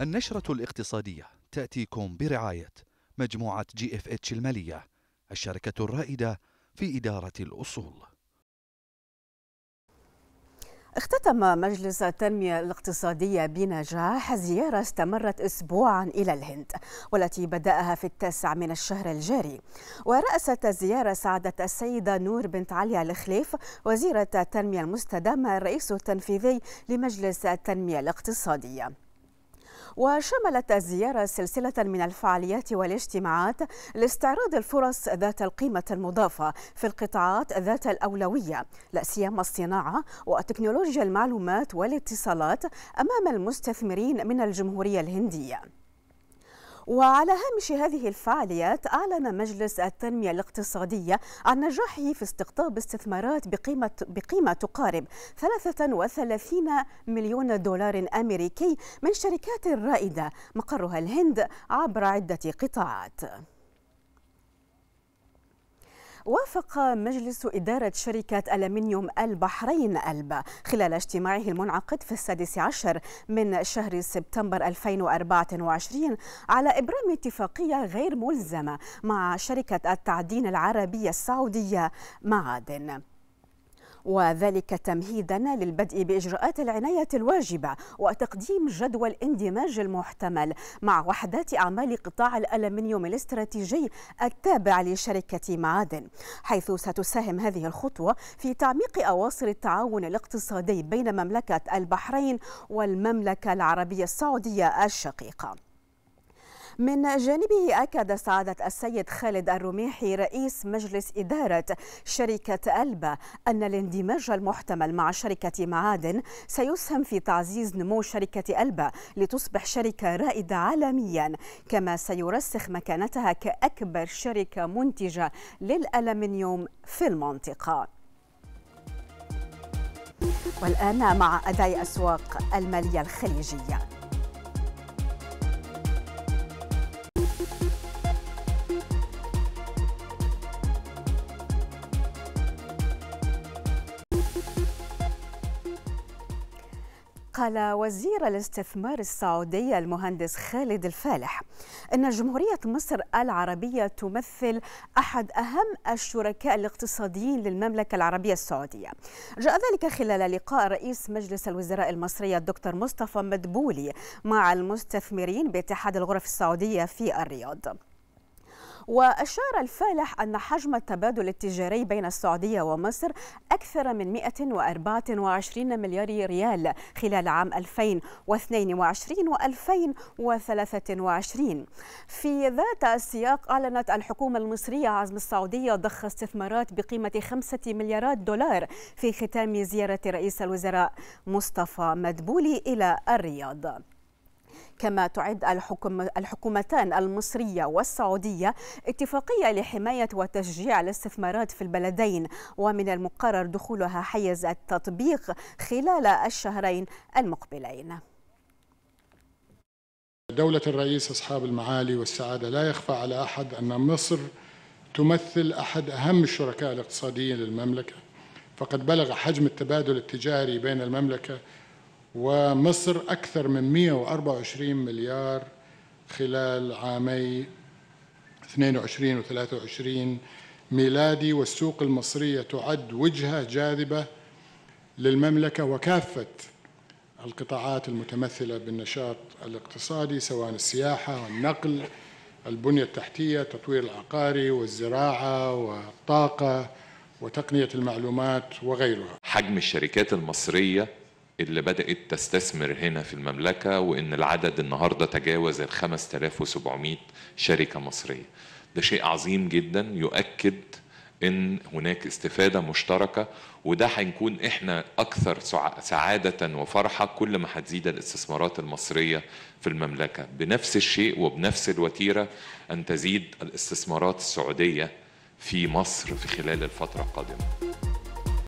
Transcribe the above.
النشرة الاقتصادية تأتيكم برعاية مجموعة جي اف اتش المالية الشركة الرائدة في إدارة الأصول. اختتم مجلس التنمية الاقتصادية بنجاح زيارة استمرت أسبوعا إلى الهند والتي بدأها في التاسع من الشهر الجاري ورأست الزيارة سعادة السيدة نور بنت علي الخليف وزيرة التنمية المستدامة الرئيس التنفيذي لمجلس التنمية الاقتصادية وشملت الزيارة سلسلة من الفعاليات والاجتماعات لاستعراض الفرص ذات القيمة المضافة في القطاعات ذات الأولوية لا سيما الصناعة وتكنولوجيا المعلومات والاتصالات أمام المستثمرين من الجمهورية الهندية وعلى هامش هذه الفعاليات أعلن مجلس التنمية الاقتصادية عن نجاحه في استقطاب استثمارات بقيمة, بقيمة تقارب 33 مليون دولار أمريكي من شركات رائدة مقرها الهند عبر عدة قطاعات وافق مجلس إدارة شركة ألمنيوم البحرين ألبا خلال اجتماعه المنعقد في السادس عشر من شهر سبتمبر 2024 على إبرام اتفاقية غير ملزمة مع شركة التعدين العربية السعودية معادن وذلك تمهيدا للبدء بإجراءات العناية الواجبة وتقديم جدوى الاندماج المحتمل مع وحدات أعمال قطاع الألمنيوم الاستراتيجي التابع لشركة معادن حيث ستساهم هذه الخطوة في تعميق أواصر التعاون الاقتصادي بين مملكة البحرين والمملكة العربية السعودية الشقيقة من جانبه أكد سعادة السيد خالد الرميحي رئيس مجلس إدارة شركة ألبا أن الاندماج المحتمل مع شركة معادن سيسهم في تعزيز نمو شركة ألبا لتصبح شركة رائدة عالميا كما سيرسخ مكانتها كأكبر شركة منتجة للألمنيوم في المنطقة والآن مع أداء أسواق المالية الخليجية قال وزير الاستثمار السعودي المهندس خالد الفالح ان جمهوريه مصر العربيه تمثل احد اهم الشركاء الاقتصاديين للمملكه العربيه السعوديه. جاء ذلك خلال لقاء رئيس مجلس الوزراء المصري الدكتور مصطفى مدبولي مع المستثمرين باتحاد الغرف السعوديه في الرياض. وأشار الفالح أن حجم التبادل التجاري بين السعودية ومصر أكثر من 124 مليار ريال خلال عام 2022 و 2023 في ذات السياق أعلنت الحكومة المصرية عزم السعودية ضخ استثمارات بقيمة 5 مليارات دولار في ختام زيارة رئيس الوزراء مصطفى مدبولي إلى الرياض كما تعد الحكم الحكومتان المصرية والسعودية اتفاقية لحماية وتشجيع الاستثمارات في البلدين ومن المقرر دخولها حيز التطبيق خلال الشهرين المقبلين دولة الرئيس أصحاب المعالي والسعادة لا يخفى على أحد أن مصر تمثل أحد أهم الشركاء الاقتصاديين للمملكة فقد بلغ حجم التبادل التجاري بين المملكة ومصر أكثر من 124 مليار خلال عامي 22 و 23 ميلادي والسوق المصرية تعد وجهة جاذبة للمملكة وكافة القطاعات المتمثلة بالنشاط الاقتصادي سواء السياحة والنقل البنية التحتية التطوير العقاري والزراعة والطاقة وتقنية المعلومات وغيرها حجم الشركات المصرية اللي بدأت تستثمر هنا في المملكة وإن العدد النهاردة تجاوز ال 5700 شركة مصرية ده شيء عظيم جدا يؤكد ان هناك استفاده مشتركه وده هنكون احنا اكثر سعاده وفرحه كل ما هتزيد الاستثمارات المصريه في المملكه بنفس الشيء وبنفس الوتيره ان تزيد الاستثمارات السعوديه في مصر في خلال الفتره القادمه